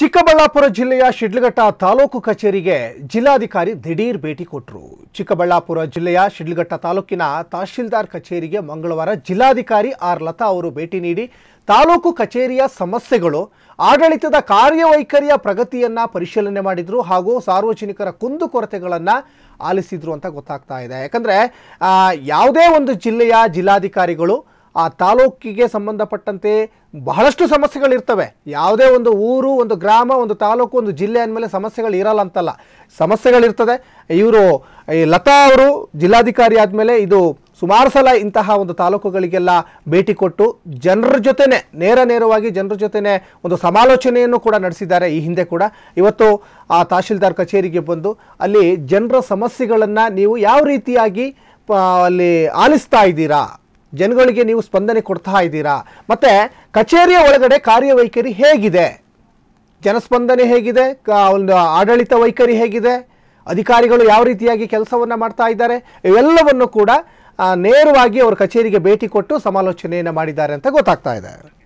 ಚಿಕ್ಕಬಳ್ಳಾಪುರ ಜಿಲ್ಲೆಯ ಶಿಡ್ಲಘಟ್ಟ ತಾಲೂಕು ಕಚೇರಿಗೆ ಜಿಲ್ಲಾಧಿಕಾರಿ ದಿಢೀರ್ ಭೇಟಿ ಕೊಟ್ಟರು ಚಿಕ್ಕಬಳ್ಳಾಪುರ ಜಿಲ್ಲೆಯ ಶಿಡ್ಲಘಟ್ಟ ತಾಲೂಕಿನ ತಹಶೀಲ್ದಾರ್ ಕಚೇರಿಗೆ ಮಂಗಳವಾರ ಜಿಲ್ಲಾಧಿಕಾರಿ ಆರ್ ಲತಾ ಅವರು ಭೇಟಿ ನೀಡಿ ತಾಲೂಕು ಕಚೇರಿಯ ಸಮಸ್ಯೆಗಳು ಆಡಳಿತದ ಕಾರ್ಯವೈಖರಿಯ ಪ್ರಗತಿಯನ್ನು ಪರಿಶೀಲನೆ ಮಾಡಿದರು ಹಾಗೂ ಸಾರ್ವಜನಿಕರ ಕುಂದುಕೊರತೆಗಳನ್ನು ಆಲಿಸಿದರು ಅಂತ ಗೊತ್ತಾಗ್ತಾ ಇದೆ ಯಾಕಂದರೆ ಯಾವುದೇ ಒಂದು ಜಿಲ್ಲೆಯ ಜಿಲ್ಲಾಧಿಕಾರಿಗಳು ಆ ತಾಲೂಕಿಗೆ ಸಂಬಂಧಪಟ್ಟಂತೆ ಬಹಳಷ್ಟು ಸಮಸ್ಯೆಗಳಿರ್ತವೆ ಯಾವುದೇ ಒಂದು ಊರು ಒಂದು ಗ್ರಾಮ ಒಂದು ತಾಲೂಕು ಒಂದು ಜಿಲ್ಲೆ ಅಂದಮೇಲೆ ಸಮಸ್ಯೆಗಳು ಇರಲ್ಲ ಅಂತಲ್ಲ ಸಮಸ್ಯೆಗಳಿರ್ತದೆ ಇವರು ಈ ಲತಾ ಅವರು ಜಿಲ್ಲಾಧಿಕಾರಿ ಆದಮೇಲೆ ಇದು ಸುಮಾರು ಸಲ ಇಂತಹ ಒಂದು ತಾಲೂಕುಗಳಿಗೆಲ್ಲ ಭೇಟಿ ಕೊಟ್ಟು ಜನರ ಜೊತೆನೇ ನೇರ ನೇರವಾಗಿ ಜನರ ಜೊತೆನೆ ಒಂದು ಸಮಾಲೋಚನೆಯನ್ನು ಕೂಡ ನಡೆಸಿದ್ದಾರೆ ಈ ಹಿಂದೆ ಕೂಡ ಇವತ್ತು ಆ ತಹಶೀಲ್ದಾರ್ ಕಚೇರಿಗೆ ಬಂದು ಅಲ್ಲಿ ಜನರ ಸಮಸ್ಯೆಗಳನ್ನು ನೀವು ಯಾವ ರೀತಿಯಾಗಿ ಅಲ್ಲಿ ಆಲಿಸ್ತಾ ಇದ್ದೀರಾ ಜನಗಳಿಗೆ ನೀವು ಸ್ಪಂದನೆ ಕೊಡ್ತಾ ಇದ್ದೀರಾ ಮತ್ತು ಕಚೇರಿಯ ಒಳಗಡೆ ಕಾರ್ಯವೈಖರಿ ಹೇಗಿದೆ ಜನಸ್ಪಂದನೆ ಹೇಗಿದೆ ಒಂದು ಆಡಳಿತ ವೈಖರಿ ಹೇಗಿದೆ ಅಧಿಕಾರಿಗಳು ಯಾವ ರೀತಿಯಾಗಿ ಕೆಲಸವನ್ನು ಮಾಡ್ತಾ ಇದ್ದಾರೆ ಇವೆಲ್ಲವನ್ನು ಕೂಡ ನೇರವಾಗಿ ಅವರ ಕಚೇರಿಗೆ ಭೇಟಿ ಕೊಟ್ಟು ಸಮಾಲೋಚನೆಯನ್ನು ಮಾಡಿದ್ದಾರೆ ಅಂತ ಗೊತ್ತಾಗ್ತಾ ಇದೆ